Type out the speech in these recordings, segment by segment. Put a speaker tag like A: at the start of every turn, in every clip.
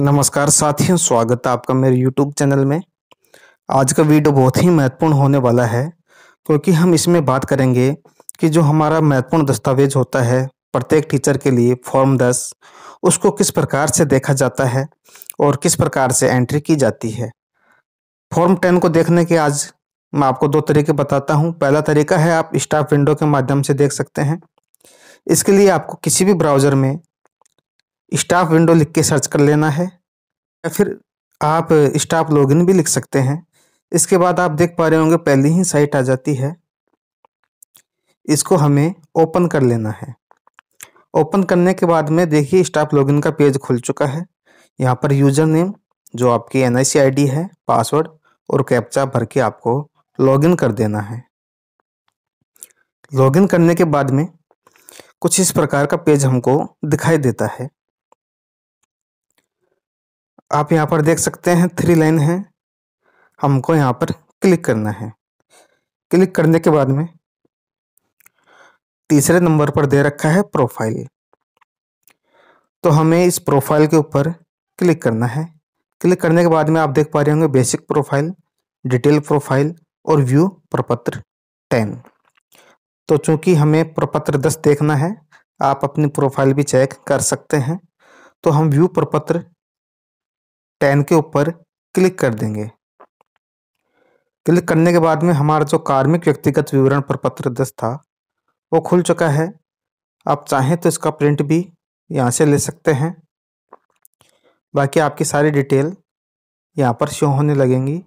A: नमस्कार साथियों स्वागत है आपका मेरे YouTube चैनल में आज का वीडियो बहुत ही महत्वपूर्ण होने वाला है क्योंकि हम इसमें बात करेंगे कि जो हमारा महत्वपूर्ण दस्तावेज होता है प्रत्येक टीचर के लिए फॉर्म 10 उसको किस प्रकार से देखा जाता है और किस प्रकार से एंट्री की जाती है फॉर्म 10 को देखने के आज मैं आपको दो तरीके बताता हूँ पहला तरीका है आप स्टाफ विंडो के माध्यम से देख सकते हैं इसके लिए आपको किसी भी ब्राउज़र में स्टाफ विंडो लिख के सर्च कर लेना है या फिर आप स्टाफ लॉगिन भी लिख सकते हैं इसके बाद आप देख पा रहे होंगे पहली ही साइट आ जाती है इसको हमें ओपन कर लेना है ओपन करने के बाद में देखिए स्टाफ लॉगिन का पेज खुल चुका है यहाँ पर यूज़र नेम जो आपकी एन आई है पासवर्ड और कैप्चा भर के आपको लॉगिन कर देना है लॉगिन करने के बाद में कुछ इस प्रकार का पेज हमको दिखाई देता है आप यहाँ पर देख सकते हैं थ्री लाइन है हमको यहाँ पर क्लिक करना है क्लिक करने के बाद में तीसरे नंबर पर दे रखा है प्रोफाइल तो हमें इस प्रोफाइल के ऊपर क्लिक करना है क्लिक करने के बाद में आप देख पा रहे होंगे बेसिक प्रोफाइल डिटेल प्रोफाइल और व्यू प्रपत्र टेन तो चूंकि हमें प्रपत्र दस देखना है आप अपनी प्रोफाइल भी चेक कर सकते हैं तो हम व्यू प्रपत्र टेन के ऊपर क्लिक कर देंगे क्लिक करने के बाद में हमारा जो कार्मिक व्यक्तिगत विवरण प्रपत्र दस था वो खुल चुका है आप चाहें तो इसका प्रिंट भी यहाँ से ले सकते हैं बाकी आपकी सारी डिटेल यहाँ पर शो होने लगेंगी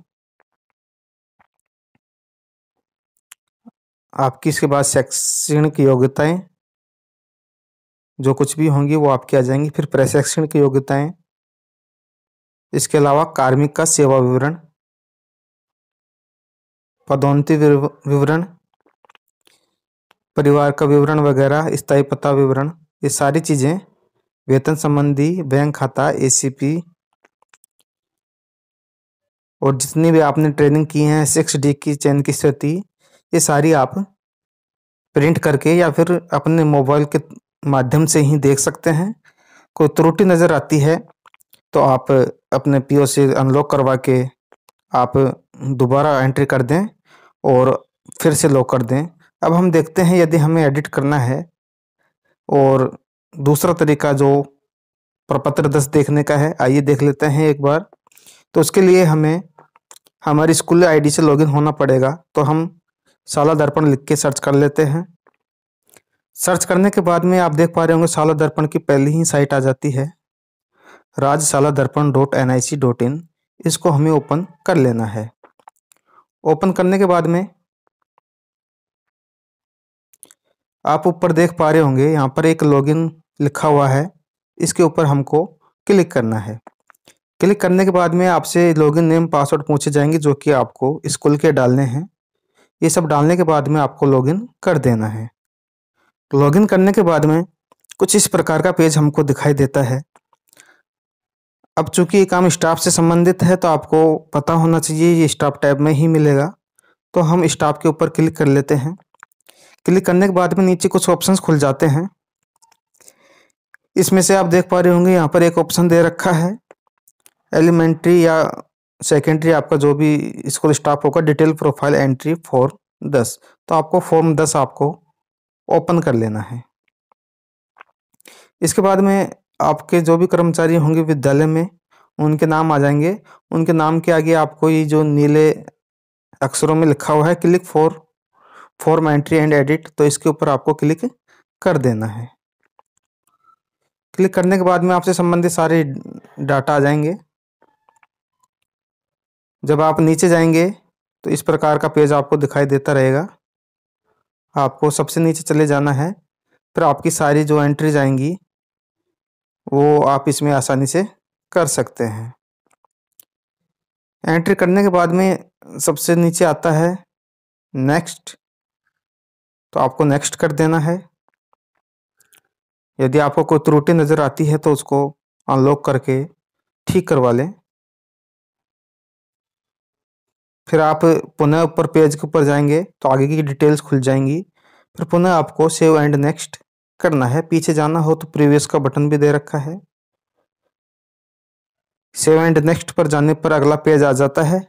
A: आपकी इसके बाद शैक्षणिक योग्यताएं जो कुछ भी होंगी वो आपकी आ जाएंगी फिर प्रशैक्षणिक योग्यताएं इसके अलावा कार्मिक का सेवा विवरण पदोन्नति विवरण परिवार का विवरण वगैरह स्थायी पता विवरण ये सारी चीज़ें वेतन संबंधी बैंक खाता एसीपी और जितनी भी आपने ट्रेनिंग की है सिक्स डी की चैन की स्थिति ये सारी आप प्रिंट करके या फिर अपने मोबाइल के माध्यम से ही देख सकते हैं कोई त्रुटि नज़र आती है तो आप अपने पी से अनलॉक करवा के आप दोबारा एंट्री कर दें और फिर से लॉक कर दें अब हम देखते हैं यदि हमें एडिट करना है और दूसरा तरीका जो प्रपत्र दस देखने का है आइए देख लेते हैं एक बार तो उसके लिए हमें हमारी स्कूल आईडी से लॉगिन होना पड़ेगा तो हम शाला दर्पण लिख के सर्च कर लेते हैं सर्च करने के बाद में आप देख पा रहे होंगे साला दर्पण की पहली ही साइट आ जाती है Rajshala Darpan dot N I C dot in इसको हमें ओपन कर लेना है ओपन करने के बाद में आप ऊपर देख पा रहे होंगे यहाँ पर एक लॉगिन लिखा हुआ है इसके ऊपर हमको क्लिक करना है क्लिक करने के बाद में आपसे लॉगिन नेम पासवर्ड पूछे जाएंगे जो कि आपको स्कूल के डालने हैं ये सब डालने के बाद में आपको लॉगिन कर देना है लॉगिन करने के बाद में कुछ इस प्रकार का पेज हमको दिखाई देता है अब चूंकि ये काम स्टाफ से संबंधित है तो आपको पता होना चाहिए ये स्टाफ टैब में ही मिलेगा तो हम स्टाफ के ऊपर क्लिक कर लेते हैं क्लिक करने के बाद में नीचे कुछ ऑप्शंस खुल जाते हैं इसमें से आप देख पा रहे होंगे यहाँ पर एक ऑप्शन दे रखा है एलिमेंट्री या सेकेंडरी आपका जो भी स्कूल स्टाफ होगा डिटेल प्रोफाइल एंट्री फॉर दस तो आपको फॉर्म दस आपको ओपन कर लेना है इसके बाद में आपके जो भी कर्मचारी होंगे विद्यालय में उनके नाम आ जाएंगे उनके नाम के आगे आपको ये जो नीले अक्षरों में लिखा हुआ है click for form entry and edit तो इसके ऊपर आपको क्लिक कर देना है क्लिक करने के बाद में आपसे संबंधित सारे डाटा आ जाएंगे जब आप नीचे जाएंगे तो इस प्रकार का पेज आपको दिखाई देता रहेगा आपको सबसे नीचे चले जाना है फिर आपकी सारी जो एंट्रीज आएंगी वो आप इसमें आसानी से कर सकते हैं एंट्री करने के बाद में सबसे नीचे आता है नेक्स्ट तो आपको नेक्स्ट कर देना है यदि आपको कोई त्रुटि नज़र आती है तो उसको अनलॉक करके ठीक करवा लें फिर आप पुनः ऊपर पेज के ऊपर जाएंगे तो आगे की डिटेल्स खुल जाएंगी फिर पुनः आपको सेव एंड नेक्स्ट करना है पीछे जाना हो तो प्रीवियस का बटन भी दे रखा है सेव एंड नेक्स्ट पर जाने पर अगला पेज आ जाता है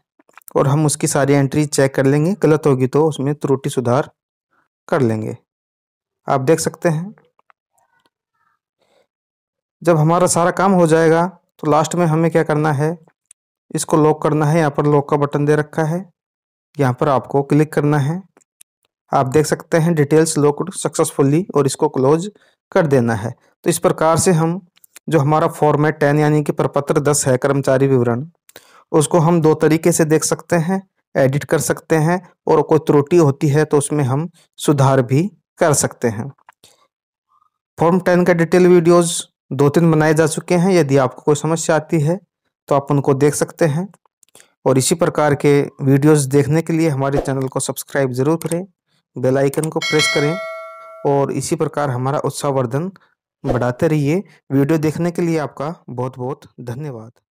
A: और हम उसकी सारी एंट्री चेक कर लेंगे गलत होगी तो उसमें त्रुटि सुधार कर लेंगे आप देख सकते हैं जब हमारा सारा काम हो जाएगा तो लास्ट में हमें क्या करना है इसको लॉक करना है यहाँ पर लॉक का बटन दे रखा है यहाँ पर आपको क्लिक करना है आप देख सकते हैं डिटेल्स लोकड सक्सेसफुली और इसको क्लोज कर देना है तो इस प्रकार से हम जो हमारा फॉर्मेट टेन यानी कि प्रपत्र दस है कर्मचारी विवरण उसको हम दो तरीके से देख सकते हैं एडिट कर सकते हैं और कोई त्रुटि होती है तो उसमें हम सुधार भी कर सकते हैं फॉर्म टेन का डिटेल वीडियोस दो तीन बनाए जा चुके हैं यदि आपको कोई समस्या आती है तो आप उनको देख सकते हैं और इसी प्रकार के वीडियोस देखने के लिए हमारे चैनल को सब्सक्राइब ज़रूर करें बेल आइकन को प्रेस करें और इसी प्रकार हमारा उत्साहवर्धन बढ़ाते रहिए वीडियो देखने के लिए आपका बहुत बहुत धन्यवाद